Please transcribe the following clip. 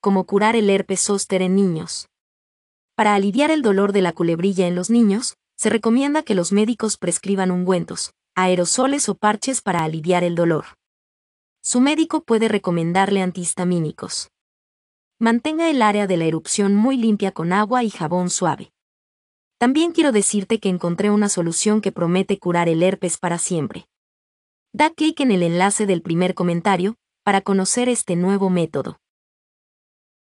como curar el herpes zóster en niños. Para aliviar el dolor de la culebrilla en los niños, se recomienda que los médicos prescriban ungüentos, aerosoles o parches para aliviar el dolor. Su médico puede recomendarle antihistamínicos. Mantenga el área de la erupción muy limpia con agua y jabón suave. También quiero decirte que encontré una solución que promete curar el herpes para siempre. Da clic en el enlace del primer comentario para conocer este nuevo método.